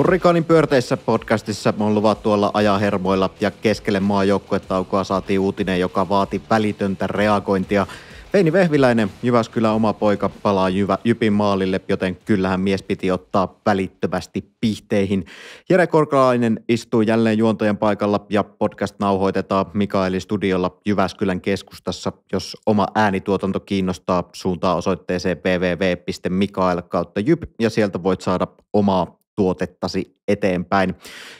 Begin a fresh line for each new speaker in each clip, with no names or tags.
Hurrikaanin pyörteissä podcastissa on luvattu olla ajahermoilla ja keskelle maajoukkuetaukoa saatiin uutinen, joka vaati välitöntä reagointia. Veini Vehviläinen, Jyväskylän oma poika, palaa Jyvä, Jypin maalille, joten kyllähän mies piti ottaa välittömästi pihteihin. Jere Korkalainen istuu jälleen juontojen paikalla ja podcast nauhoitetaan Mikaelin studiolla Jyväskylän keskustassa. Jos oma äänituotanto kiinnostaa, suuntaa osoitteeseen www.mikael kautta jyp ja sieltä voit saada omaa tuotettasi eteenpäin.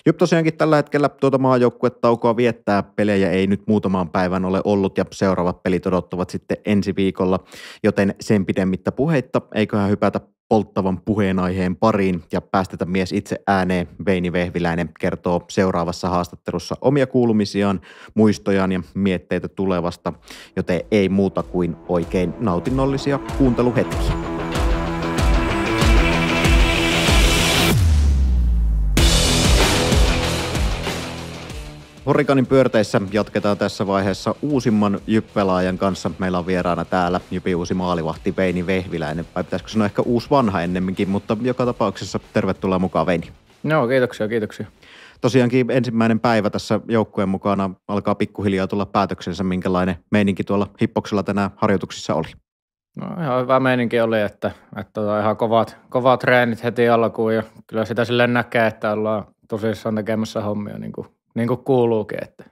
Jyp tosiaankin tällä hetkellä tuota maajoukkuetaukoa viettää. Pelejä ei nyt muutamaan päivän ole ollut ja seuraavat pelit odottavat sitten ensi viikolla, joten sen pidemmittä puheitta eiköhän hypätä polttavan puheenaiheen pariin ja päästetä mies itse ääneen. Veini Vehviläinen kertoo seuraavassa haastattelussa omia kuulumisiaan, muistojaan ja mietteitä tulevasta, joten ei muuta kuin oikein nautinnollisia kuunteluhetkiä. Horikanin pyörteissä jatketaan tässä vaiheessa uusimman jyppelaajan kanssa. Meillä on vieraana täällä jypi uusi maalivahti Veini Vehviläinen. Vai pitäisikö sanoa ehkä uusi vanha ennemminkin, mutta joka tapauksessa tervetuloa mukaan Veini. No kiitoksia, kiitoksia. Tosiaankin ensimmäinen päivä tässä joukkueen mukana alkaa pikkuhiljaa tulla päätöksensä, minkälainen meininki tuolla hippoksella tänään harjoituksissa oli. No
ihan hyvä meininki oli, että, että tota, ihan kovat, kovat treenit heti alkuun ja kyllä sitä silleen näkee, että ollaan tosissaan tekemässä hommia niin kuin
niin kuin kuuluukin, että.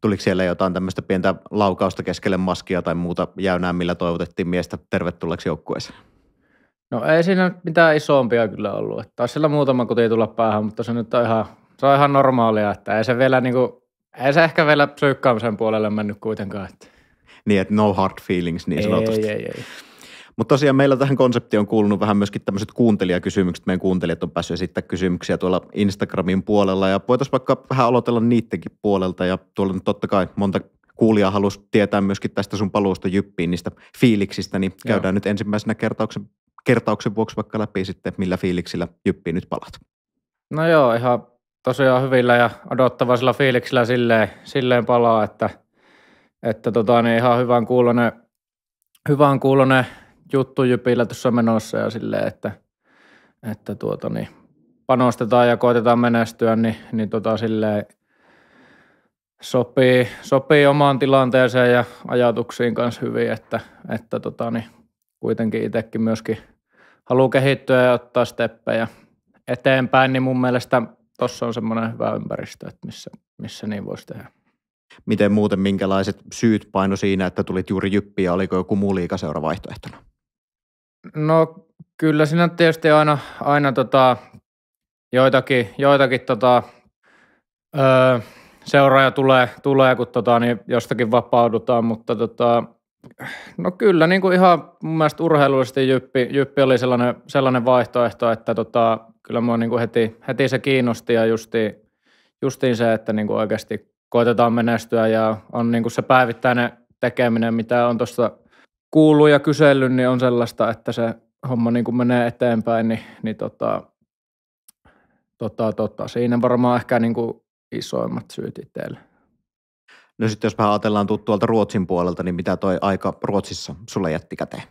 Tuliko siellä jotain tämmöistä pientä laukausta keskelle maskia tai muuta jäynää, millä toivotettiin miestä tervetulleeksi joukkueeseen?
No ei siinä mitään isompia kyllä ollut. Että taisi siellä muutama koti tulla päähän, mutta se nyt on ihan, se on ihan normaalia, että ei se vielä niinku, ei se ehkä vielä psyykkaamisen puolelle mennyt kuitenkaan. Että.
Niin, että no hard feelings niin sanotusti. Ei, ei, ei. ei. Mutta tosiaan meillä tähän konseptiin on kuulunut vähän myöskin tämmöiset kuuntelijakysymykset. Meidän kuuntelijat on päässyt esittämään kysymyksiä tuolla Instagramin puolella ja voitaisiin vaikka vähän aloitella niidenkin puolelta ja tuolla nyt totta kai monta kuulijaa halusi tietää myöskin tästä sun paluusta jyppiin, niistä fiiliksistä, niin käydään Joo. nyt ensimmäisenä kertauksen, kertauksen vuoksi vaikka läpi sitten, millä fiiliksillä jyppiin nyt palat.
No joo, ihan tosiaan hyvillä ja odottavaisilla fiiliksillä silleen, silleen palaa, että, että tota, niin ihan hyvän kuulonen, hyvän kuulonen juttu jypillä tuossa menossa ja silleen, että, että tuota niin, panostetaan ja koitetaan menestyä, niin, niin tota silleen sopii, sopii omaan tilanteeseen ja ajatuksiin kanssa hyvin, että, että tota niin, kuitenkin itsekin myöskin haluaa kehittyä ja ottaa steppejä eteenpäin, niin mun mielestä tuossa on semmoinen hyvä ympäristö, että missä, missä niin voisi tehdä.
Miten muuten, minkälaiset syyt paino siinä, että tulit juuri jyppiä, oliko joku muu liikaseura vaihtoehtona?
No kyllä siinä tietysti aina, aina tota, joitakin, joitakin tota, öö, seuraaja tulee, tulee kun tota, niin jostakin vapaudutaan, mutta tota, no kyllä niin kuin ihan mun mielestä urheilullisesti Jyppi, Jyppi oli sellainen, sellainen vaihtoehto, että tota, kyllä mua niin kuin heti, heti se kiinnosti ja justiin, justiin se, että niin kuin oikeasti koitetaan menestyä ja on niin kuin se päivittäinen tekeminen, mitä on tuossa kuullut ja kysellyt, niin on sellaista, että se homma niin kuin menee eteenpäin, niin, niin tota, tota, tota, siinä varmaan ehkä niin kuin
isoimmat syyt itselle. No sitten jos vähän ajatellaan tuolta Ruotsin puolelta, niin mitä toi aika Ruotsissa sulle jätti käteen?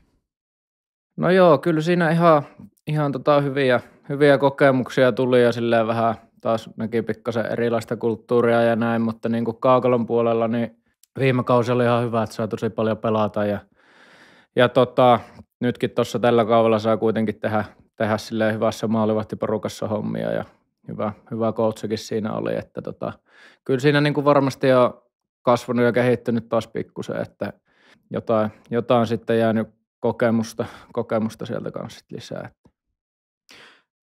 No joo, kyllä siinä ihan, ihan tota hyviä, hyviä kokemuksia tuli ja silleen vähän taas näki pikkasen erilaista kulttuuria ja näin, mutta niin kuin Kaakalon puolella niin viime kausi oli ihan hyvä, että sai tosi paljon pelata ja – ja tota, nytkin tuossa tällä kaudella saa kuitenkin tehdä, tehdä sille hyvässä maalivahtiporukassa hommia ja hyvä, hyvä coachikin siinä oli, että tota, kyllä siinä niin kuin varmasti on kasvanut ja kehittynyt taas pikkusen, että jotain, jotain sitten jäänyt kokemusta, kokemusta sieltä kanssa
lisää.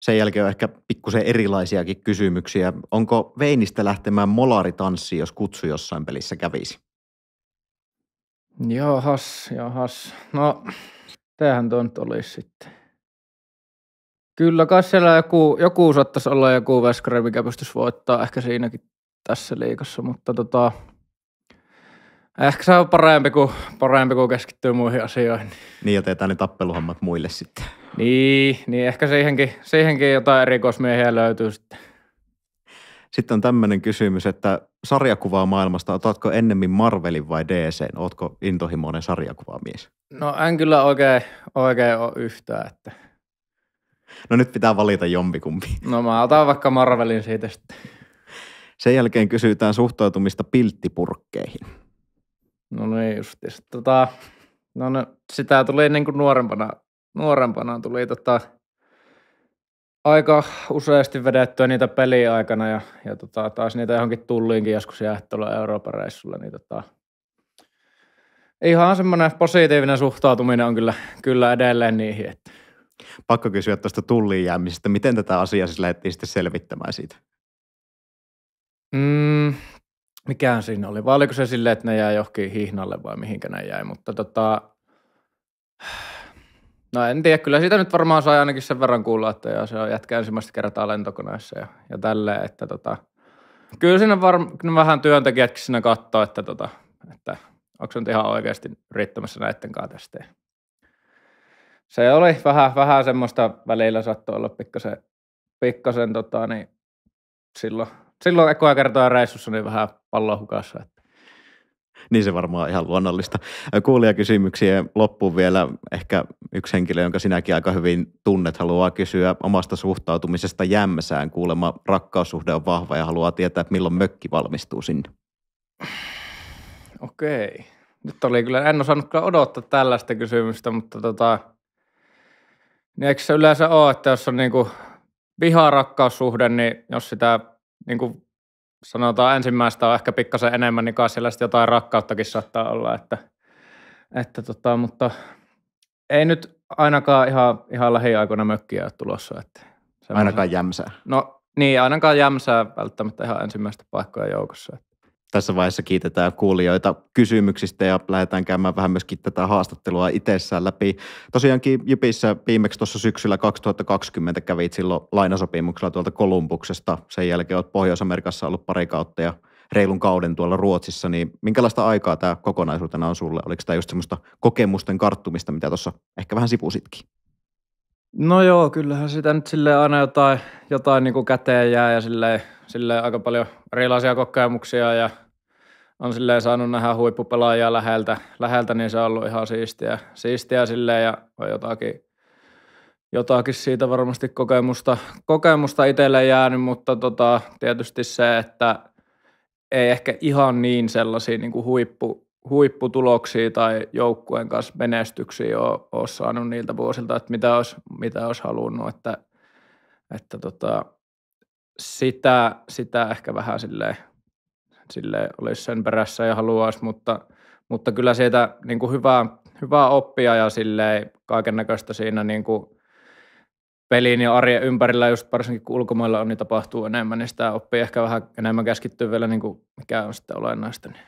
Sen jälkeen on ehkä pikkusen erilaisiakin kysymyksiä. Onko Veinistä lähtemään molaritanssi jos kutsu jossain pelissä kävisi?
Jahas, jahas. No, tämähän tuo nyt olisi sitten. Kyllä kai siellä joku, joku saattaisi olla joku veskari, mikä pystyisi voittaa ehkä siinäkin tässä liikassa, mutta tota, ehkä se on parempi kuin, parempi kuin keskittyy muihin asioihin.
Niin jätetään ne tappeluhommat muille sitten. Niin, niin ehkä siihenkin, siihenkin jotain erikoismiehiä löytyy sitten. Sitten on tämmöinen kysymys, että sarjakuvaa maailmasta, otatko ennemmin Marvelin vai DC? Ootko intohimoinen sarjakuvamies?
No en kyllä oikein, oikein ole yhtään, että...
No nyt pitää valita jompikumpi.
No mä otan vaikka Marvelin siitä sitten.
Sen jälkeen kysytään suhtautumista pilttipurkkeihin.
No niin just. Tota, no, no, sitä tuli niin kuin nuorempana, nuorempana tuli tota, aika useasti vedettyä niitä peliä aikana ja, ja tota, taas niitä johonkin tulliinkin joskus jää tuolla Euroopan
reissulla, niin tota,
ihan semmoinen positiivinen suhtautuminen on kyllä, kyllä
edelleen niihin. Että. Pakko kysyä tuosta tulliin jäämisestä. Miten tätä asiaa siis lähdettiin sitten selvittämään siitä?
Mm, mikään siinä oli? Vai oliko se silleen, että ne jää johonkin hihnalle vai mihinkä ne jäi? Mutta tota, No en tiedä, kyllä siitä nyt varmaan saa ainakin sen verran kuulla, että joo, se on jätkä ensimmäistä kertaa lentokoneessa ja, ja tälleen, että tota, kyllä siinä varmaan vähän työntekijätkin siinä katsoo, että, tota, että onko se nyt ihan oikeasti riittämässä näiden kanssa testejä. Se oli vähän, vähän semmoista välillä saattoi olla pikkasen, pikkasen tota, niin silloin, silloin ekoa kertaa reissussa niin vähän pallon hukassa, että
niin se varmaan on ihan luonnollista. kysymyksiä loppuun vielä ehkä yksi henkilö, jonka sinäkin aika hyvin tunnet, haluaa kysyä omasta suhtautumisesta jämmesään. Kuulemma rakkaussuhde on vahva ja haluaa tietää, että milloin mökki valmistuu sinne.
Okei. Nyt oli kyllä, en osannut kyllä odottaa tällaista kysymystä, mutta tota, niin eikö se yleensä ole, että jos on niin kuin viharakkaussuhde, niin jos sitä niin kuin sanotaan ensimmäistä on ehkä pikkasen enemmän, niin kai siellä jotain rakkauttakin saattaa olla, että, että tota, mutta ei nyt ainakaan ihan, ihan lähiaikoina mökkiä ole tulossa. Että
ainakaan jämsää.
No niin, ainakaan jämsää välttämättä ihan ensimmäistä
paikkoja joukossa. Että tässä vaiheessa kiitetään kuulijoita kysymyksistä ja lähdetään käymään vähän myöskin tätä haastattelua itsessään läpi. Tosiaankin Jypissä viimeksi tuossa syksyllä 2020 kävit silloin lainasopimuksella tuolta Kolumbuksesta. Sen jälkeen olet Pohjois-Amerikassa ollut pari kautta ja reilun kauden tuolla Ruotsissa, niin minkälaista aikaa tämä kokonaisuutena on sulle? Oliko tämä just semmoista kokemusten karttumista, mitä tuossa ehkä vähän sivusitkin?
No joo, kyllähän sitä nyt sille aina jotain, jotain niin kuin käteen jää ja silleen silleen aika paljon erilaisia kokemuksia ja on silleen saanut nähdä huippupelaajia läheltä, läheltä niin se on ollut ihan siistiä, siistiä silleen ja on jotakin, jotakin siitä varmasti kokemusta, kokemusta itselle jäänyt, mutta tota, tietysti se, että ei ehkä ihan niin sellaisia niin kuin huippu, huipputuloksia tai joukkueen kanssa menestyksiä ole, ole saanut niiltä vuosilta, että mitä olisi, mitä olisi halunnut, että, että tota, sitä, sitä ehkä vähän silleen, silleen olisi sen perässä ja haluaisi, mutta, mutta kyllä siitä niin kuin hyvää, hyvää oppia ja silleen kaiken näköistä siinä niin kuin pelin ja arjen ympärillä, just varsinkin kun ulkomailla on, niin tapahtuu enemmän, niin sitä oppii ehkä vähän enemmän keskittyy vielä, niin kuin mikä on sitten olennaista. Niin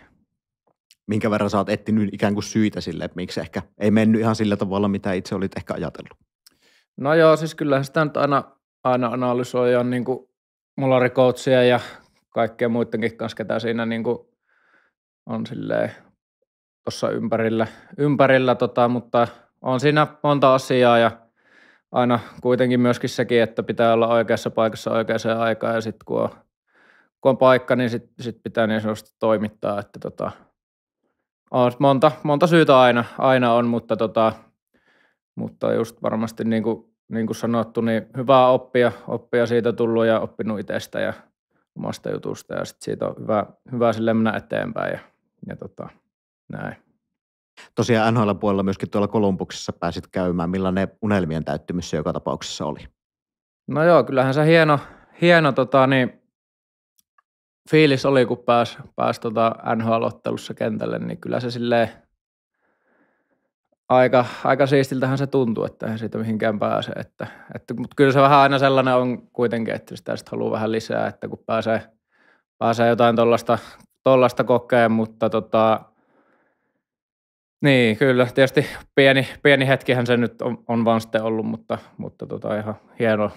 minkä verran sä oot etsinyt ikään kuin syitä sille, että miksi ehkä ei mennyt ihan sillä tavalla, mitä itse olit ehkä ajatellut?
No joo, siis kyllähän sitä nyt aina, aina analysoidaan niin kuin mularikoutsia ja kaikkea muidenkin kanssa, ketä siinä niin kuin on silleen tuossa ympärillä, ympärillä tota, mutta on siinä monta asiaa ja aina kuitenkin myöskin sekin, että pitää olla oikeassa paikassa oikeaan aikaan ja sitten kun kun on paikka, niin sitten sit pitää niin sanotusti toimittaa, että tota, on monta, monta syytä aina, aina on, mutta, tota, mutta just varmasti niin kuin niin kuin sanottu, niin hyvää oppia, oppia siitä tullut ja oppinut itsestä ja omasta jutusta ja sitten siitä on hyvä, hyvä sille mennä eteenpäin
ja, ja tota, näin. Tosiaan NHL-puolella myöskin tuolla Kolumbuksessa pääsit käymään. Millainen unelmien täyttymys se joka tapauksessa oli?
No joo, kyllähän se hieno, hieno tota, niin, fiilis oli, kun pääsi pääs, tota, NHL-ottelussa kentälle, niin kyllä se silleen aika, aika siistiltähän se tuntuu, että ei siitä mihinkään pääse. Että, että, mutta kyllä se vähän aina sellainen on kuitenkin, että sitä sitten haluaa vähän lisää, että kun pääsee, pääsee jotain tuollaista kokeen, mutta tota, niin, kyllä. Tietysti pieni, pieni hetkihän se nyt on, on vaan sitten ollut, mutta, mutta tota, ihan hienoa.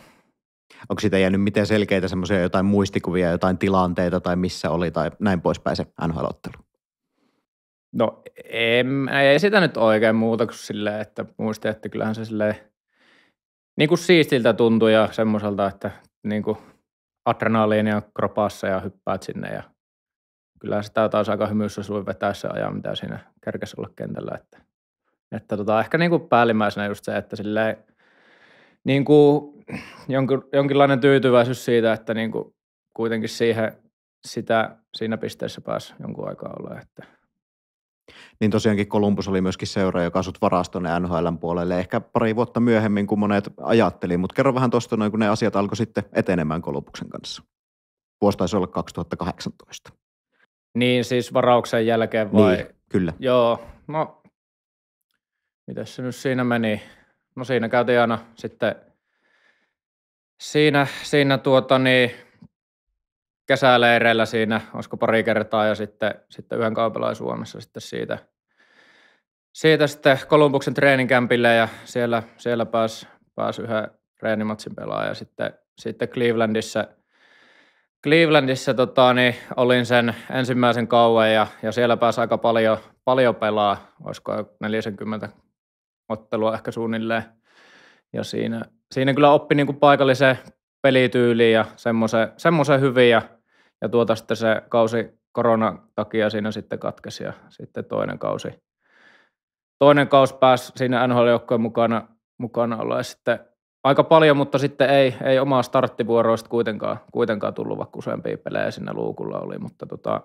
Onko siitä jäänyt miten selkeitä semmoisia jotain muistikuvia, jotain tilanteita tai missä oli tai näin poispäin se nhl
No en, ei sitä nyt oikein muuta kuin silleen, että muistin, että kyllähän se silleen niin kuin siistiltä tuntui ja semmoiselta, että niin kuin adrenaliinia kropassa ja hyppäät sinne ja kyllä sitä taas aika hymyssä sulle vetää se ajan, mitä siinä kerkesi olla kentällä. Että, että tota, ehkä niin kuin päällimmäisenä just se, että silleen, niin kuin jonkin, jonkinlainen tyytyväisyys siitä, että niin kuin kuitenkin siihen sitä siinä pisteessä pääsi jonkun aikaa
olla. Että niin tosiaankin Columbus oli myöskin seura, joka asut varastone NHL puolelle, ehkä pari vuotta myöhemmin kuin monet ajatteli, mutta kerro vähän tuosta noin, kun ne asiat alkoi sitten etenemään Kolumbuksen kanssa. Vuosi taisi olla 2018.
Niin, siis varauksen jälkeen vai? Niin, kyllä. Joo, no, mitäs se nyt siinä meni? No siinä käytiin aina sitten, siinä, siinä tuota niin, kesäleireillä siinä, olisiko pari kertaa ja sitten, sitten yhden kaupelain Suomessa sitten siitä, siitä sitten Kolumbuksen treeninkämpille ja siellä, siellä pääsi, pääsi yhden treenimatsin pelaaja ja sitten, sitten Clevelandissa, Clevelandissa tota, niin olin sen ensimmäisen kauan ja, ja siellä pääsi aika paljon, paljon pelaa, olisiko 40 ottelua ehkä suunnilleen. Ja siinä, siinä kyllä oppi niin kuin paikalliseen, pelityyliin ja semmoisen, hyvin ja, ja tuota sitten se kausi korona takia siinä sitten katkesi ja sitten toinen kausi. Toinen kausi pääsi siinä NHL-joukkojen mukana, mukana olla sitten aika paljon, mutta sitten ei, ei omaa starttivuoroista kuitenkaan, kuitenkaan tullut, vaikka useampia pelejä siinä luukulla oli, mutta tota,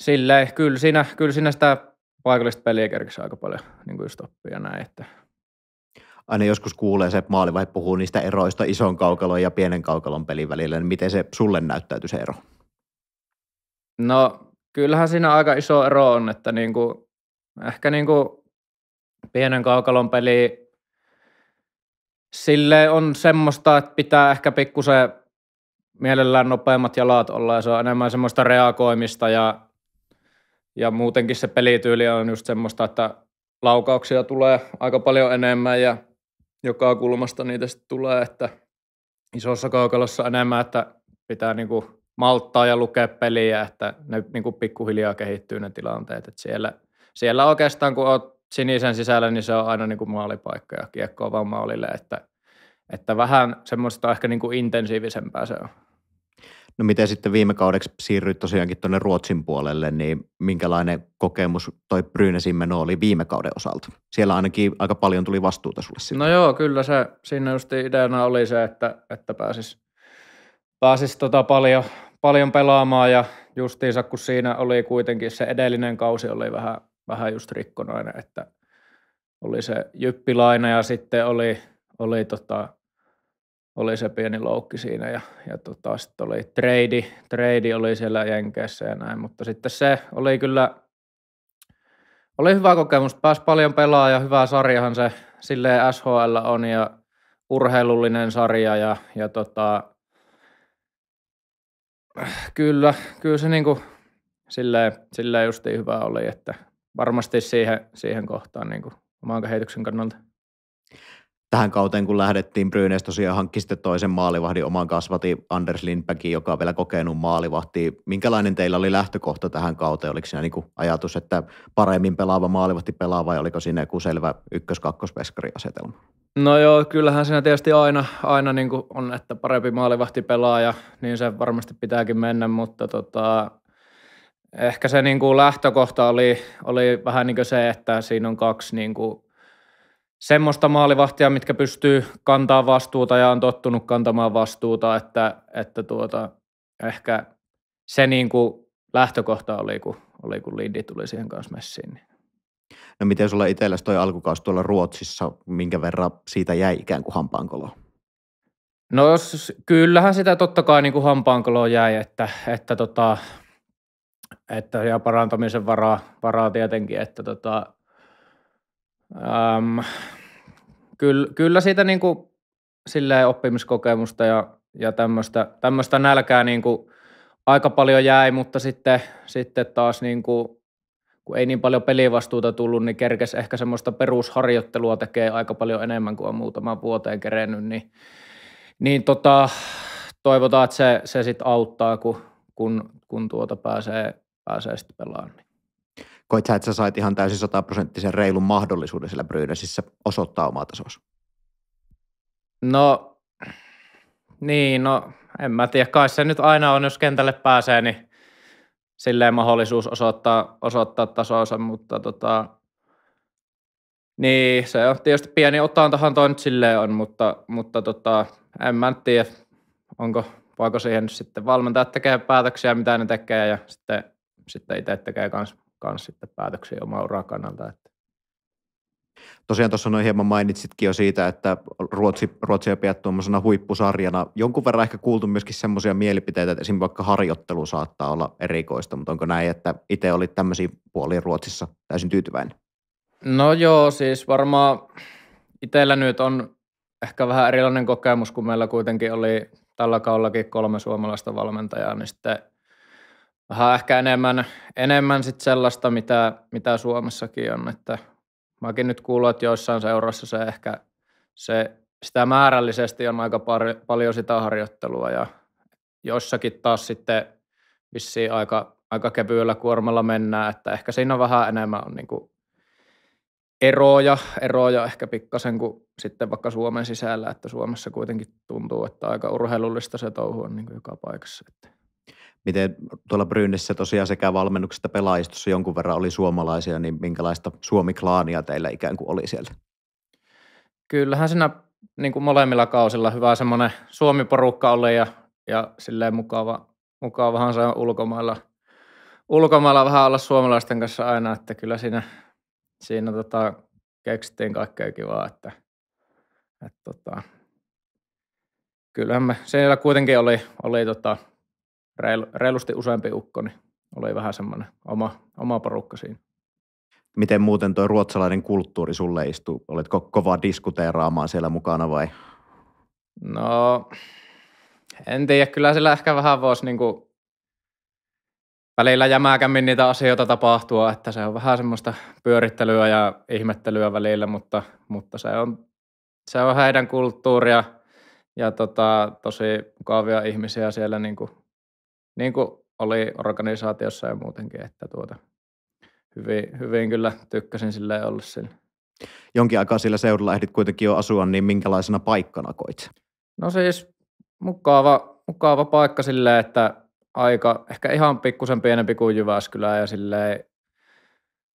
silleen, kyllä siinä, kyllä siinä sitä paikallista peliä kerkisi aika paljon
niin kuin just oppia näin, että aina joskus kuulee se maali vai puhuu niistä eroista ison kaukalon ja pienen kaukalon pelin välillä, niin miten se sulle näyttäytyy se ero?
No kyllähän siinä aika iso ero on, että niin kuin, ehkä niin kuin pienen kaukalon peli sille on semmoista, että pitää ehkä pikkusen mielellään nopeammat jalat olla ja se on enemmän semmoista reagoimista ja, ja muutenkin se pelityyli on just semmoista, että laukauksia tulee aika paljon enemmän ja joka kulmasta niitä sitten tulee, että isossa kaukalossa enemmän, että pitää niinku malttaa ja lukea peliä, että ne niinku pikkuhiljaa kehittyy ne tilanteet. Et siellä, siellä oikeastaan, kun olet sinisen sisällä, niin se on aina niinku maalipaikka ja kiekko on vaan maalille, että, että vähän semmoista ehkä niinku intensiivisempää se on.
No miten sitten viime kaudeksi siirryit tosiaankin tuonne Ruotsin puolelle, niin minkälainen kokemus toi Brynäsin meno oli viime kauden osalta? Siellä ainakin aika paljon tuli vastuuta sulle. sitten.
No joo, kyllä se, sinne just ideana oli se, että, että pääsis, pääsis tota paljon, paljon pelaamaan ja justiinsa, kun siinä oli kuitenkin se edellinen kausi oli vähän, vähän just rikkonainen, että oli se Jyppilainen ja sitten oli, oli tota oli se pieni loukki siinä ja, ja tota, sitten oli trade, trade oli siellä Jenkeissä ja näin, mutta sitten se oli kyllä, oli hyvä kokemus, pääsi paljon pelaa ja hyvä sarjahan se silleen SHL on ja urheilullinen sarja ja, ja tota, kyllä, kyllä se niin kuin silleen, silleen justiin hyvä oli, että varmasti siihen, siihen kohtaan niin kuin oman kehityksen kannalta
tähän kauteen, kun lähdettiin Brynäs tosiaan hankki sitten toisen maalivahdin oman kasvati Anders Lindbäkin, joka on vielä kokenut maalivahti. Minkälainen teillä oli lähtökohta tähän kauteen? Oliko siinä niin kuin ajatus, että paremmin pelaava maalivahti pelaa vai oliko siinä joku selvä ykkös asetelma
No joo, kyllähän siinä tietysti aina, aina niin kuin on, että parempi maalivahti pelaa ja niin se varmasti pitääkin mennä, mutta tota, ehkä se niin kuin lähtökohta oli, oli vähän niin kuin se, että siinä on kaksi niin kuin semmoista maalivahtia, mitkä pystyy kantaa vastuuta ja on tottunut kantamaan vastuuta, että, että tuota, ehkä se niin kuin lähtökohta oli, kun,
oli, kun Lindi tuli siihen kanssa messiin. Niin. No miten sulla itselläsi toi alkukausi tuolla Ruotsissa, minkä verran siitä jäi ikään kuin hampaankoloon?
No jos, kyllähän sitä totta kai niin kuin hampaankoloon jäi, että, että, tota, että ja parantamisen varaa, varaa tietenkin, että tota, Ähm, kyllä, kyllä siitä niin kuin, silleen oppimiskokemusta ja, ja tämmöistä, tämmöistä nälkää niin kuin, aika paljon jäi, mutta sitten, sitten taas niin kuin, kun ei niin paljon pelivastuuta tullut, niin kerkes ehkä semmoista perusharjoittelua tekee aika paljon enemmän kuin on muutama vuoteen kerennyt, niin, niin tota, toivotaan, että se, se sitten auttaa, kun, kun, kun tuota pääsee,
pääsee sitten pelaamaan. Niin koit sä, että sä sait ihan täysin sataprosenttisen reilun mahdollisuuden sillä Brynäsissä osoittaa omaa tasoa?
No, niin, no en mä tiedä. Kai se nyt aina on, jos kentälle pääsee, niin silleen mahdollisuus osoittaa, osoittaa tasoa, mutta tota, niin, se on tietysti pieni otantahan toi nyt silleen on, mutta, mutta tota, en mä tiedä, onko, voiko siihen nyt sitten valmentajat tekee päätöksiä, mitä ne tekee ja sitten, sitten itse
tekee kanssa kanssa sitten päätöksiä oma uraa kannalta. Että. Tosiaan tuossa noin hieman mainitsitkin jo siitä, että Ruotsi, Ruotsia pidät tuommoisena huippusarjana. Jonkun verran ehkä kuultu myöskin semmoisia mielipiteitä, että esimerkiksi vaikka harjoittelu saattaa olla erikoista, mutta onko näin, että itse olit tämmöisiin puoliin Ruotsissa täysin tyytyväinen?
No joo, siis varmaan itsellä nyt on ehkä vähän erilainen kokemus, kun meillä kuitenkin oli tällä kaudellakin kolme suomalaista valmentajaa, niin sitten – vähän ehkä enemmän, enemmän sit sellaista, mitä, mitä Suomessakin on, että mäkin nyt kuulen, että joissain seurassa se ehkä se, sitä määrällisesti on aika pari, paljon sitä harjoittelua ja jossakin taas sitten vissiin aika, aika kevyellä kuormalla mennään, että ehkä siinä vähän enemmän on niinku eroja, eroja ehkä pikkasen kuin sitten vaikka Suomen sisällä, että Suomessa kuitenkin tuntuu, että aika urheilullista
se touhu on niin joka paikassa. Että miten tuolla Brynnissä tosiaan sekä valmennuksesta pelaajistossa jonkun verran oli suomalaisia, niin minkälaista Suomi-klaania teillä ikään kuin oli siellä?
Kyllähän siinä niin kuin molemmilla kausilla hyvä semmoinen Suomi-porukka oli ja, ja silleen mukava, mukavahan se on ulkomailla, ulkomailla vähän olla suomalaisten kanssa aina, että kyllä siinä, siinä tota, keksittiin kaikkea kivaa, että, että tota, kyllähän me, siellä kuitenkin oli, oli tota, reil, reilusti useampi ukko, niin oli vähän semmoinen oma, oma porukka siinä.
Miten muuten tuo ruotsalainen kulttuuri sulle istuu? Oletko kovaa diskuteeraamaan siellä mukana vai?
No, en tiedä. Kyllä sillä ehkä vähän voisi niin kuin välillä jämäkämmin niitä asioita tapahtua, että se on vähän semmoista pyörittelyä ja ihmettelyä välillä, mutta, mutta se, on, se on heidän kulttuuria ja tota, tosi mukavia ihmisiä siellä niin kuin niin kuin oli organisaatiossa ja muutenkin, että tuota, hyvin, hyvin kyllä
tykkäsin sille olla sillä. Jonkin aikaa sillä seudulla ehdit kuitenkin jo asua, niin minkälaisena paikkana koit?
No siis mukava, mukava paikka sille, että aika, ehkä ihan pikkusen pienempi kuin Jyväskylä ja silleen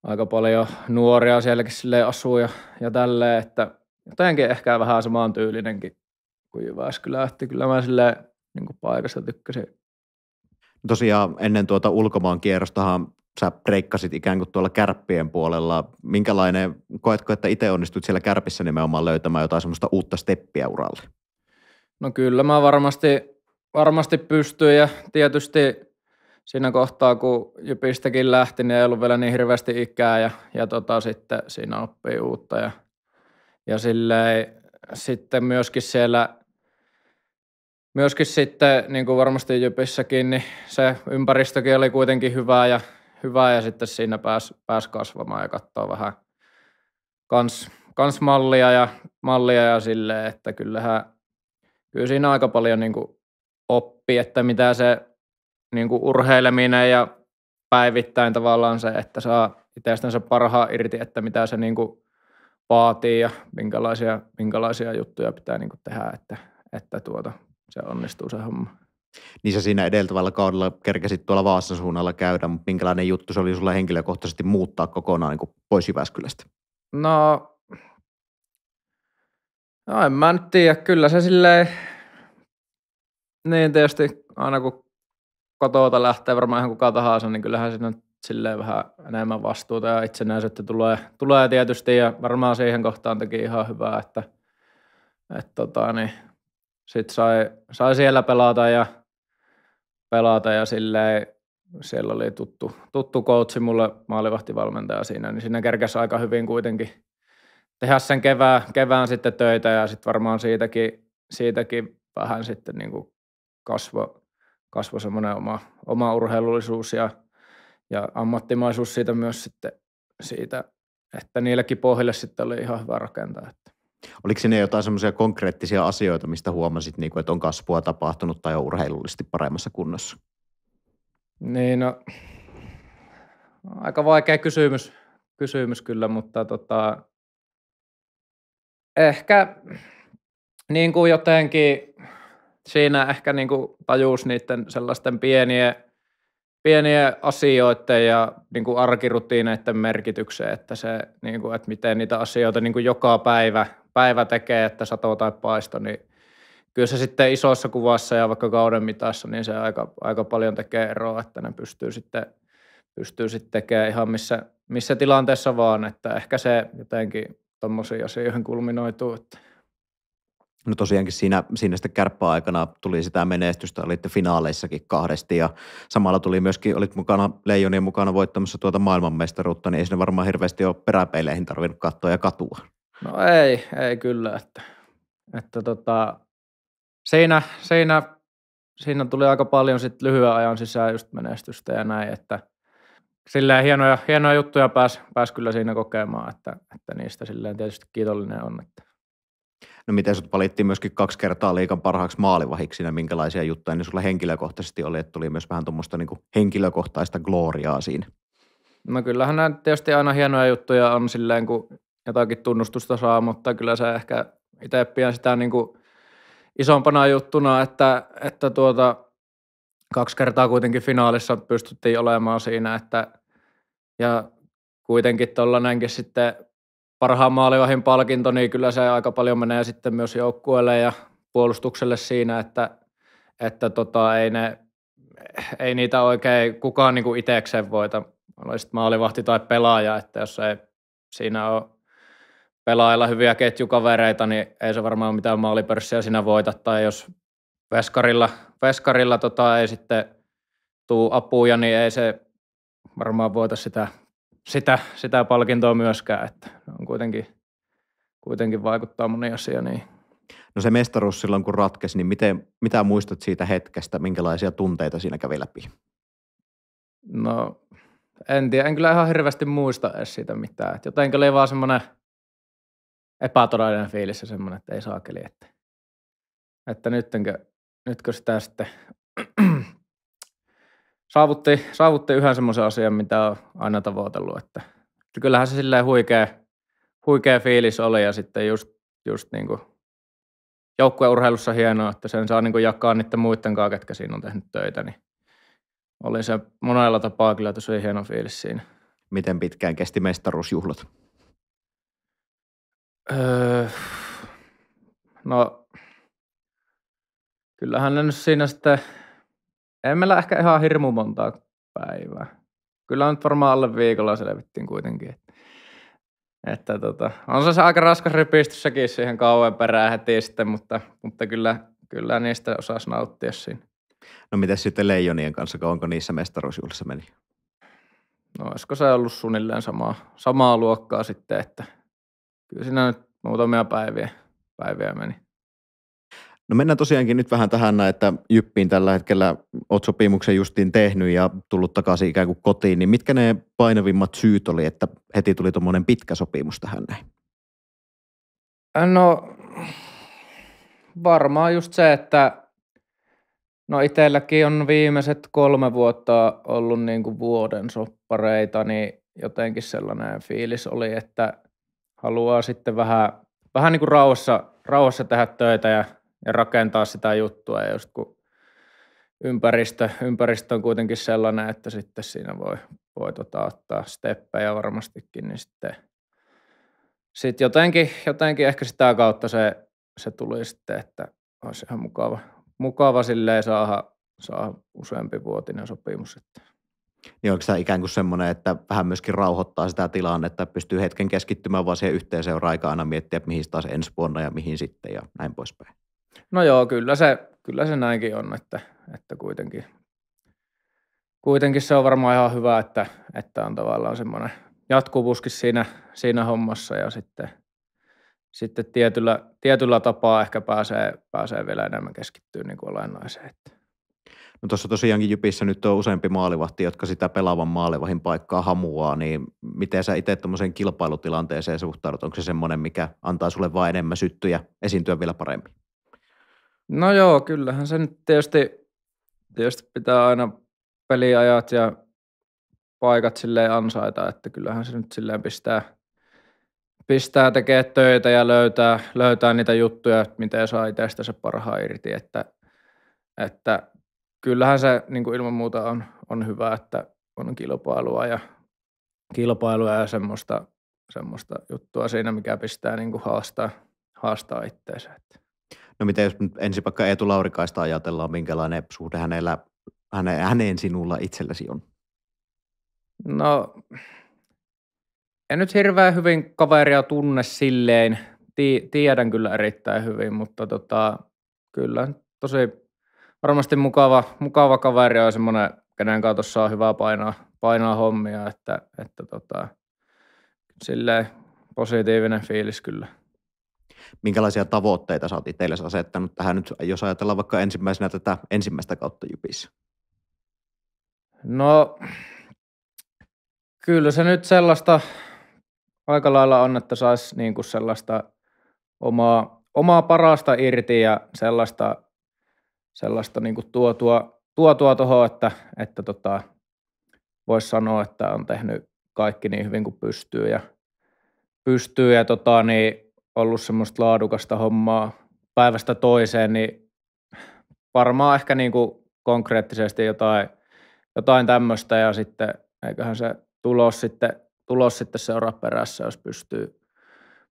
aika paljon nuoria sielläkin sille asuu ja, ja tälleen, että jotenkin ehkä vähän samaan tyylinenkin kuin Jyväskylä, että kyllä mä silleen
niin paikasta tykkäsin tosiaan ennen tuota ulkomaan kierrostahan sä breikkasit ikään kuin tuolla kärppien puolella. Minkälainen, koetko, että itse onnistut siellä kärpissä nimenomaan löytämään jotain semmoista uutta steppiä uralle?
No kyllä mä varmasti, varmasti pystyn ja tietysti siinä kohtaa, kun Jypistäkin lähti, niin ei ollut vielä niin hirveästi ikää ja, ja tota, sitten siinä oppii uutta ja, ja silleen, sitten myöskin siellä myöskin sitten, niin kuin varmasti Jypissäkin, niin se ympäristökin oli kuitenkin hyvää ja, hyvää ja sitten siinä pääsi pääs kasvamaan ja katsoa vähän kans, kans mallia ja, mallia ja silleen, että kyllähän kyllä siinä aika paljon niin kuin oppi, että mitä se niin kuin urheileminen ja päivittäin tavallaan se, että saa itsestänsä parhaan irti, että mitä se niin kuin vaatii ja
minkälaisia, minkälaisia juttuja pitää niin kuin tehdä, että, että tuota, se onnistuu se homma. Niin sä siinä edeltävällä kaudella kerkesit tuolla Vaasan suunnalla käydä, mutta minkälainen juttu se oli sulla henkilökohtaisesti muuttaa kokonaan niin pois Jyväskylästä?
No, no en mä nyt tiedä. Kyllä se silleen, niin tietysti aina kun kotoota lähtee varmaan ihan kuka tahansa, niin kyllähän siinä silleen vähän enemmän vastuuta ja itsenäisyyttä tulee, tulee tietysti ja varmaan siihen kohtaan teki ihan hyvää, että, että tota, niin sitten sai, sai siellä pelata ja pelata ja silleen, siellä oli tuttu, tuttu coachi mulle maalivahtivalmentaja siinä, niin siinä kerkesi aika hyvin kuitenkin tehdä sen kevään, kevään sitten töitä ja sitten varmaan siitäkin, siitäkin vähän sitten niin kuin kasvo, kasvo semmoinen oma, oma urheilullisuus ja, ja ammattimaisuus siitä myös sitten siitä, että niillekin pohjille sitten oli ihan hyvä rakentaa.
Että. Oliko sinne jotain semmoisia konkreettisia asioita, mistä huomasit, niin kuin, että on kasvua tapahtunut tai on urheilullisesti paremmassa kunnossa?
Niin, no, aika vaikea kysymys, kysymys kyllä, mutta tota, ehkä niin kuin jotenkin siinä ehkä niin kuin tajus niiden sellaisten pienien, pieniä asioiden ja niin kuin arkirutiineiden merkitykseen, että, se, niin kuin, että miten niitä asioita niin kuin joka päivä päivä tekee, että sato tai paisto, niin kyllä se sitten isossa kuvassa ja vaikka kauden mitassa, niin se aika, aika paljon tekee eroa, että ne pystyy sitten, pystyy sitten tekemään ihan missä, missä tilanteessa vaan, että ehkä se jotenkin tuommoisiin asioihin kulminoituu. Että.
No tosiaankin siinä, siinä sitten kärppäaikana tuli sitä menestystä, olitte finaaleissakin kahdesti ja samalla tuli myöskin, olit mukana Leijonien mukana voittamassa tuota maailmanmestaruutta, niin ei sinne varmaan hirveästi ole peräpeileihin tarvinnut katsoa ja katua.
No ei, ei kyllä, että, että tota, siinä, siinä, siinä tuli aika paljon sit lyhyen ajan sisään just menestystä ja näin, että silleen hienoja, hienoja juttuja pääsi pääs kyllä siinä kokemaan, että,
että niistä silleen tietysti kiitollinen on. Että. No miten sinut valittiin myöskin kaksi kertaa liikan parhaaksi maalivahiksi ja minkälaisia juttuja niin sulla henkilökohtaisesti oli, että tuli myös vähän tuommoista niin henkilökohtaista gloriaa siinä?
No kyllähän nämä tietysti aina hienoja juttuja on silleen, kun jotakin tunnustusta saa, mutta kyllä se ehkä itse pian sitä niin kuin isompana juttuna, että, että tuota, kaksi kertaa kuitenkin finaalissa pystyttiin olemaan siinä, että ja kuitenkin tuollainenkin sitten parhaan maalivahin palkinto, niin kyllä se aika paljon menee sitten myös joukkueelle ja puolustukselle siinä, että, että tota, ei, ne, ei niitä oikein kukaan niin kuin voita. Oli sitten maalivahti tai pelaaja, että jos ei siinä ole pelailla hyviä ketjukavereita, niin ei se varmaan mitään maalipörssiä sinä voita. Tai jos veskarilla, veskarilla tota ei sitten tuu apuja, niin ei se varmaan voita sitä, sitä, sitä palkintoa myöskään. Että on kuitenkin, kuitenkin vaikuttaa moni asia niin.
No se mestaruus silloin kun ratkesi, niin miten, mitä muistat siitä hetkestä, minkälaisia tunteita siinä kävi läpi?
No en tiedä, en kyllä ihan hirveästi muista edes siitä mitään. Et jotenkin oli vaan semmoinen – epätodellinen fiilis ja semmoinen, että ei saakeli, että, että nytkö, nytkö sitä sitten saavutti, saavutti yhden semmoisen asian, mitä on aina tavoitellut, että, että kyllähän se silleen huikea, huikea fiilis oli ja sitten just, just niin kuin joukkueurheilussa hienoa, että sen saa niin kuin jakaa niiden muiden kanssa, ketkä siinä on tehnyt töitä, niin oli se monella tapaa kyllä tosi hieno fiilis
siinä. Miten pitkään kesti mestaruusjuhlat?
Öö, no, kyllähän ne nyt siinä sitten, ei meillä ehkä ihan hirmu montaa päivää. Kyllä nyt varmaan alle viikolla selvittiin kuitenkin. Että tota, on se, se aika raskas ripistyssäkin siihen kauan perään heti sitten, mutta, mutta kyllä, kyllä niistä osaisi nauttia
siinä. No miten sitten leijonien kanssa, onko niissä mestaruusjuhlissa meni?
No olisiko se ollut suunnilleen samaa, samaa luokkaa sitten, että kyllä siinä nyt muutamia päiviä,
päiviä meni. No mennään tosiaankin nyt vähän tähän, että Jyppiin tällä hetkellä olet sopimuksen justiin tehnyt ja tullut takaisin ikään kuin kotiin, niin mitkä ne painavimmat syyt oli, että heti tuli tuommoinen pitkä sopimus tähän näin?
Äh, no varmaan just se, että no itselläkin on viimeiset kolme vuotta ollut niin kuin vuoden soppareita, niin jotenkin sellainen fiilis oli, että – haluaa sitten vähän, vähän niin kuin rauhassa, rauhassa tehdä töitä ja, ja rakentaa sitä juttua. Ja just kun ympäristö, ympäristö on kuitenkin sellainen, että sitten siinä voi, voi tota, ottaa steppejä varmastikin, niin sitten sitten jotenkin, jotenkin ehkä sitä kautta se, se tuli sitten, että olisi ihan mukava, mukava silleen saada, saada useampi vuotinen sopimus että
niin onko tämä ikään kuin semmoinen, että vähän myöskin rauhoittaa sitä tilannetta, että pystyy hetken keskittymään vaan siihen yhteen seuraan, aina miettiä, että mihin taas ensi vuonna ja mihin sitten ja näin poispäin.
No joo, kyllä se, kyllä se näinkin on, että, että kuitenkin, kuitenkin se on varmaan ihan hyvä, että, että on tavallaan semmoinen jatkuvuuskin siinä, siinä hommassa ja sitten, sitten tietyllä, tietyllä tapaa ehkä pääsee, pääsee vielä enemmän keskittyä
niin olennaiseen. Että. No tuossa tosiaankin Jypissä nyt on useampi maalivahti, jotka sitä pelaavan maalivahin paikkaa hamuaa, niin miten sä itse tuommoiseen kilpailutilanteeseen suhtaudut? Onko se semmoinen, mikä antaa sulle vain enemmän syttyjä esiintyä vielä paremmin?
No joo, kyllähän se nyt tietysti, tietysti pitää aina peliajat ja paikat silleen ansaita, että kyllähän se nyt silleen pistää, pistää tekemään töitä ja löytää, löytää niitä juttuja, miten saa itsestä se parhaan irti, että, että kyllähän se niin kuin ilman muuta on, on hyvä, että on kilpailua ja, kilpailua ja semmoista, semmoista juttua siinä, mikä pistää niin kuin haastaa, haastaa
itteensä. No miten jos nyt ensin vaikka Eetu Laurikaista ajatellaan, minkälainen suhde hänellä, häne, häneen sinulla itselläsi on?
No, en nyt hirveän hyvin kaveria tunne silleen. Tiedän kyllä erittäin hyvin, mutta tota, kyllä tosi varmasti mukava, mukava kaveri on semmoinen, kenen kanssa tuossa on hyvä painaa, painaa hommia,
että, että tota, silleen positiivinen fiilis kyllä. Minkälaisia tavoitteita sä oot itsellesi asettanut tähän nyt, jos ajatellaan vaikka ensimmäisenä tätä ensimmäistä kautta Jypissä?
No, kyllä se nyt sellaista aika lailla on, että saisi niin sellaista omaa, omaa parasta irti ja sellaista sellaista niin kuin tuotua, tuotua tuohon, että, että tota, voisi sanoa, että on tehnyt kaikki niin hyvin kuin pystyy ja, pystyy ja tota, niin ollut semmoista laadukasta hommaa päivästä toiseen, niin varmaan ehkä niin kuin konkreettisesti jotain, jotain tämmöistä ja sitten eiköhän se tulos sitten, tulos sitten seuraa perässä, jos pystyy,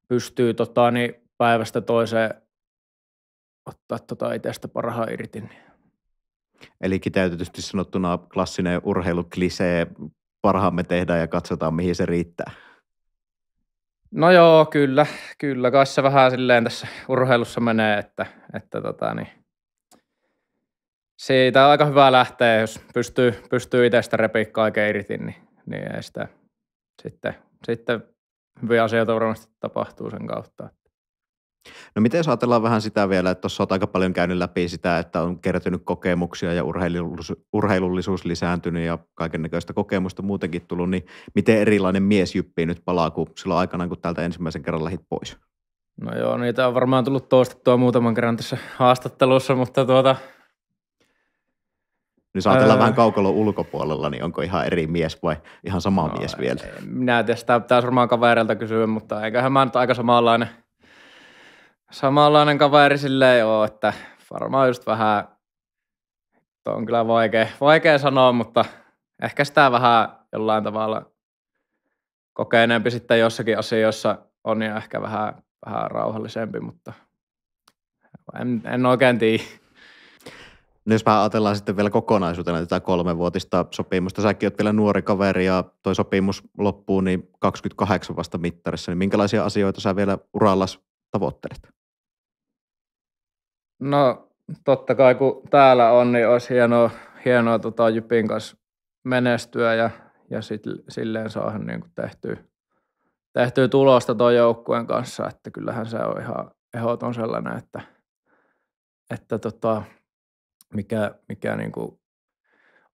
pystyy tota, niin päivästä toiseen ottaa tuota itsestä parhaan irti. Niin-
Eli kiteytetysti sanottuna klassinen urheiluklisee, parhaamme tehdään ja katsotaan mihin se riittää.
No joo, kyllä, kyllä. Kai se vähän silleen tässä urheilussa menee, että, että tota niin, siitä on aika hyvä lähteä, jos pystyy, pystyy itsestä repiä kaiken irti, niin, niin ei sitä sitten, sitten hyviä asioita varmasti tapahtuu sen kautta.
No miten jos ajatellaan vähän sitä vielä, että tuossa on aika paljon käynyt läpi sitä, että on kertynyt kokemuksia ja urheilullisuus, urheilullisuus lisääntynyt ja kaiken näköistä kokemusta muutenkin tullut, niin miten erilainen mies jyppii nyt palaa kuin silloin aikanaan, kun täältä ensimmäisen kerran lähit pois? No joo,
niitä on varmaan tullut toistettua muutaman kerran tässä haastattelussa, mutta tuota...
Niin jos ajatellaan öö... vähän kaukalo ulkopuolella, niin onko ihan eri mies vai ihan sama no, mies vielä?
Minä tiedä, sitä pitäisi varmaan kavereilta kysyä, mutta eiköhän mä nyt aika samanlainen – samanlainen kaveri silleen ole, että varmaan just vähän, että on kyllä vaikea, vaikea sanoa, mutta ehkä sitä vähän jollain tavalla kokeneempi sitten jossakin asioissa on ja ehkä vähän, vähän rauhallisempi, mutta
en, en oikein tiedä. No jos ajatellaan sitten vielä kokonaisuutena tätä kolmenvuotista sopimusta, säkin oot vielä nuori kaveri ja toi sopimus loppuu niin 28 vasta mittarissa, niin minkälaisia asioita sä vielä urallas tavoittelet?
No totta kai kun täällä on, niin olisi hienoa, hienoa tota, Jypin kanssa menestyä ja, ja sit, silleen saada niin kuin tehtyä, tehtyä, tulosta tuon joukkueen kanssa. Että kyllähän se on ihan ehdoton sellainen, että, että tota, mikä, mikä niin kuin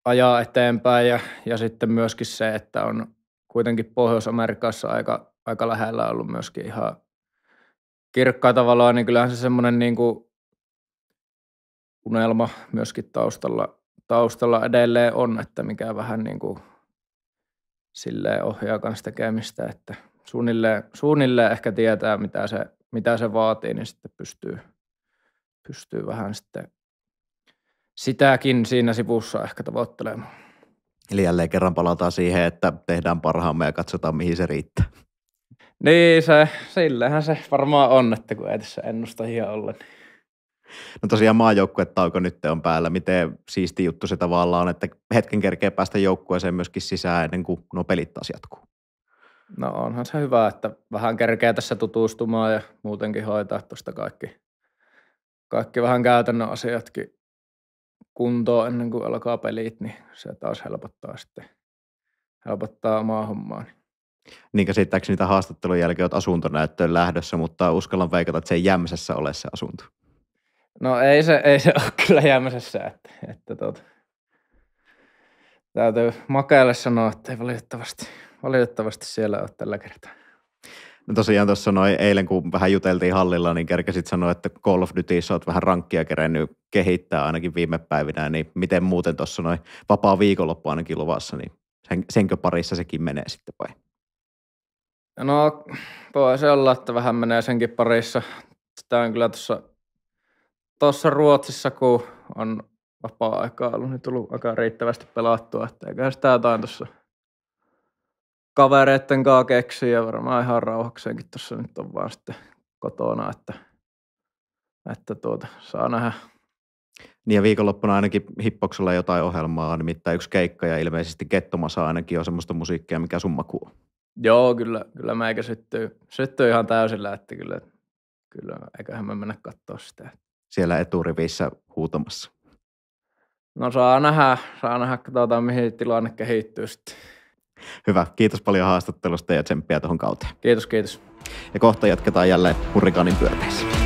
ajaa eteenpäin ja, ja sitten myöskin se, että on kuitenkin Pohjois-Amerikassa aika, aika lähellä ollut myöskin ihan kirkkaita valoa, niin kyllähän se semmoinen niin kuin unelma myöskin taustalla, taustalla edelleen on, että mikä vähän niin kuin silleen ohjaa kanssa tekemistä, että suunnilleen, suunnilleen ehkä tietää, mitä se, mitä se vaatii, niin sitten pystyy, pystyy vähän sitten sitäkin siinä sivussa ehkä tavoittelemaan.
Eli jälleen kerran palataan siihen, että tehdään parhaamme ja katsotaan, mihin se riittää.
Niin, se, sillähän se varmaan on, että kun ei tässä ennustajia olla, niin
No tosiaan maajoukkuetauko nyt on päällä. Miten siisti juttu se tavallaan on, että hetken kerkeä päästä joukkueeseen myöskin sisään ennen kuin nuo pelit taas jatkuu? No onhan
se hyvä, että vähän kerkeä tässä tutustumaan ja muutenkin hoitaa tuosta kaikki, kaikki vähän käytännön asiatkin kuntoon ennen kuin alkaa pelit, niin
se taas helpottaa sitten,
helpottaa omaa hommaa.
Niin käsittääkseni niitä haastattelun jälkeen olet asuntonäyttöön lähdössä, mutta uskallan veikata, että se ei jämsässä ole se asunto.
No ei se, ei se ole kyllä jämäsessä, että, että tuota, täytyy makeille sanoa, että ei valitettavasti, valitettavasti siellä ole tällä kertaa.
No tosiaan tuossa noin eilen, kun vähän juteltiin hallilla, niin kerkesit sanoa, että Call of Duty oot vähän rankkia kerennyt kehittää ainakin viime päivinä, niin miten muuten tuossa noin vapaa viikonloppu ainakin luvassa, niin sen, senkö parissa sekin menee sitten vai?
No voi se olla, että vähän menee senkin parissa. Sitä on kyllä tuossa tuossa Ruotsissa, kun on vapaa-aikaa ollut, niin tullut aika riittävästi pelattua, että eiköhän sitä jotain tuossa kavereitten kanssa keksiä ja varmaan ihan rauhakseenkin tuossa nyt on vaan sitten kotona, että, että tuota, saa nähdä.
Niin ja viikonloppuna ainakin hippoksella jotain ohjelmaa, nimittäin yksi keikka ja ilmeisesti kettomassa ainakin on semmoista musiikkia, mikä sun kuu.
Joo, kyllä, kyllä mä eikä syttyy, syttyy ihan täysillä, että kyllä, kyllä eiköhän mä mennä
katsoa sitä siellä eturivissä huutamassa?
No saa nähdä, saa nähdä, katsotaan mihin tilanne kehittyy sitten.
Hyvä, kiitos paljon haastattelusta ja tsemppiä tuohon kauteen. Kiitos, kiitos. Ja kohta jatketaan jälleen hurrikaanin pyörteissä.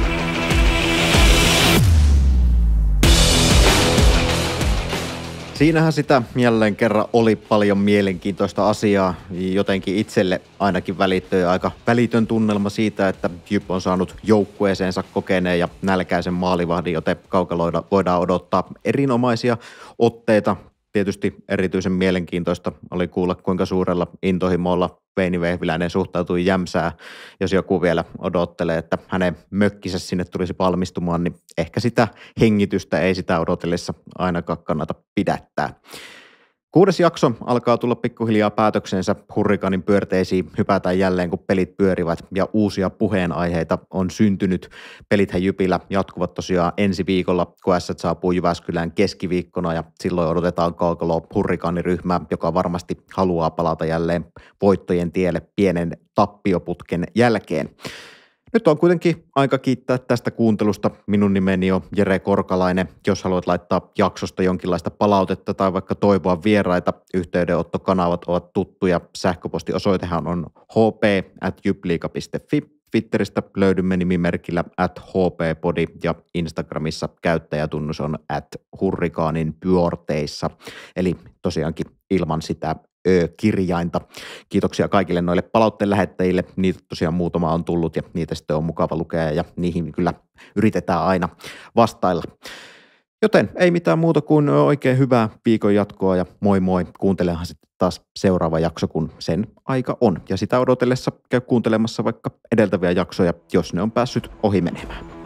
Siinähän sitä jälleen kerran oli paljon mielenkiintoista asiaa. Jotenkin itselle ainakin välittyi aika välitön tunnelma siitä, että Jyp on saanut joukkueeseensa kokeneen ja nälkäisen maalivahdin, joten kaukaloida voidaan odottaa erinomaisia otteita tietysti erityisen mielenkiintoista oli kuulla, kuinka suurella intohimolla Veini Vehviläinen suhtautui jämsää. Jos joku vielä odottelee, että hänen mökkinsä sinne tulisi valmistumaan, niin ehkä sitä hengitystä ei sitä odotellessa ainakaan kannata pidättää. Kuudes jakso alkaa tulla pikkuhiljaa päätöksensä. hurrikanin pyörteisiin hypätään jälleen, kun pelit pyörivät ja uusia puheenaiheita on syntynyt. Pelithän Jypillä jatkuvat tosiaan ensi viikolla, kun S saapuu Jyväskylään keskiviikkona ja silloin odotetaan kaukaloa hurrikaaniryhmää, joka varmasti haluaa palata jälleen voittojen tielle pienen tappioputken jälkeen. Nyt on kuitenkin aika kiittää tästä kuuntelusta. Minun nimeni on Jere Korkalainen. Jos haluat laittaa jaksosta jonkinlaista palautetta tai vaikka toivoa vieraita, yhteydenottokanavat ovat tuttuja. Sähköpostiosoitehan on hp.jypliika.fi. Twitteristä löydymme nimimerkillä at hppodi ja Instagramissa käyttäjätunnus on at hurrikaanin pyörteissä. Eli tosiaankin ilman sitä kirjainta. Kiitoksia kaikille noille palautteen lähettäjille. Niitä tosiaan muutama on tullut ja niitä sitten on mukava lukea ja niihin kyllä yritetään aina vastailla. Joten ei mitään muuta kuin oikein hyvää viikon jatkoa ja moi moi. Kuuntelehan sitten taas seuraava jakso, kun sen aika on. Ja sitä odotellessa käy kuuntelemassa vaikka edeltäviä jaksoja, jos ne on päässyt ohi menemään.